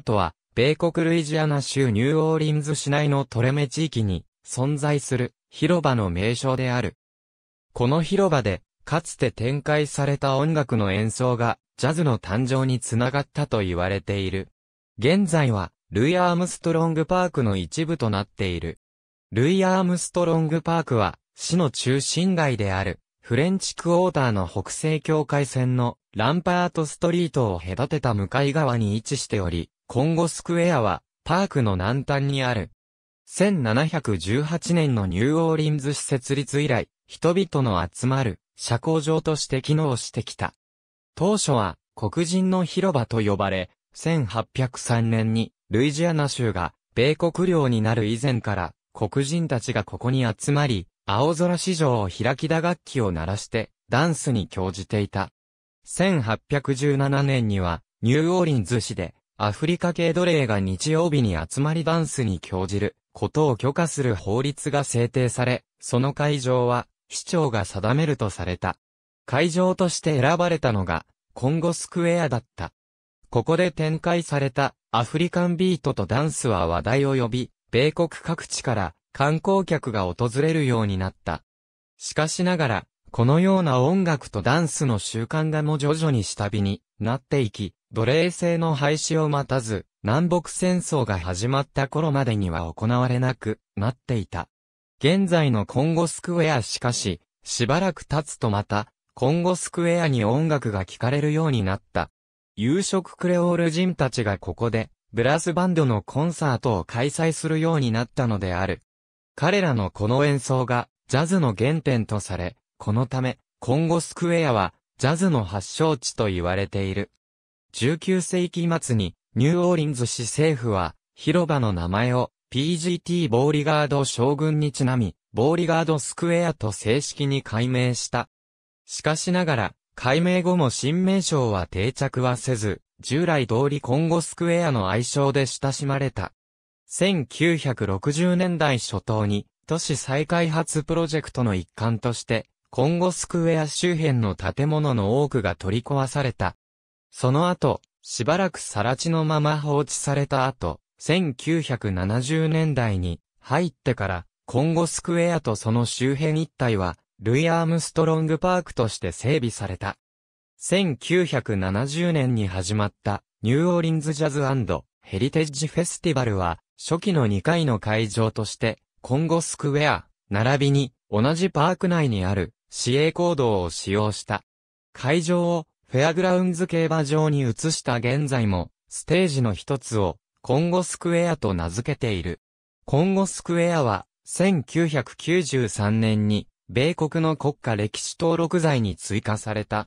とは、米国ルイジアナ州ニューオーリンズ市内のトレメ地域に存在する広場の名称である。この広場で、かつて展開された音楽の演奏が、ジャズの誕生につながったと言われている。現在は、ルイ・アームストロング・パークの一部となっている。ルイ・アームストロング・パークは、市の中心街である、フレンチクォーターの北西境界線のランパートストリートを隔てた向かい側に位置しており、コンゴスクエアは、パークの南端にある。1718年のニューオーリンズ施設立以来、人々の集まる社交場として機能してきた。当初は黒人の広場と呼ばれ、1803年にルイジアナ州が米国領になる以前から黒人たちがここに集まり、青空市場を開き打楽器を鳴らしてダンスに興じていた。1817年にはニューオーリンズ市でアフリカ系奴隷が日曜日に集まりダンスに興じることを許可する法律が制定され、その会場は市長が定めるとされた。会場として選ばれたのがコンゴスクエアだった。ここで展開されたアフリカンビートとダンスは話題を呼び、米国各地から観光客が訪れるようになった。しかしながら、このような音楽とダンスの習慣がも徐々に下火になっていき、奴隷制の廃止を待たず、南北戦争が始まった頃までには行われなくなっていた。現在のコンゴスクエアしかし、しばらく経つとまた、コンゴスクエアに音楽が聴かれるようになった。夕食クレオール人たちがここで、ブラスバンドのコンサートを開催するようになったのである。彼らのこの演奏が、ジャズの原点とされ、このため、コンゴスクエアは、ジャズの発祥地と言われている。19世紀末に、ニューオーリンズ市政府は、広場の名前を、PGT ボーリガード将軍にちなみ、ボーリガードスクエアと正式に改名した。しかしながら、改名後も新名称は定着はせず、従来通りコンゴスクエアの愛称で親しまれた。1960年代初頭に、都市再開発プロジェクトの一環として、コンゴスクエア周辺の建物の多くが取り壊された。その後、しばらく更地のまま放置された後、1970年代に入ってから、コンゴスクエアとその周辺一帯は、ルイ・アームストロングパークとして整備された。1970年に始まったニューオーリンズジャズヘリテッジフェスティバルは初期の2回の会場としてコンゴスクエア並びに同じパーク内にある市営行動を使用した。会場をフェアグラウンズ競馬場に移した現在も、ステージの一つを、コンゴスクエアと名付けている。コンゴスクエアは、1993年に、米国の国家歴史登録罪に追加された、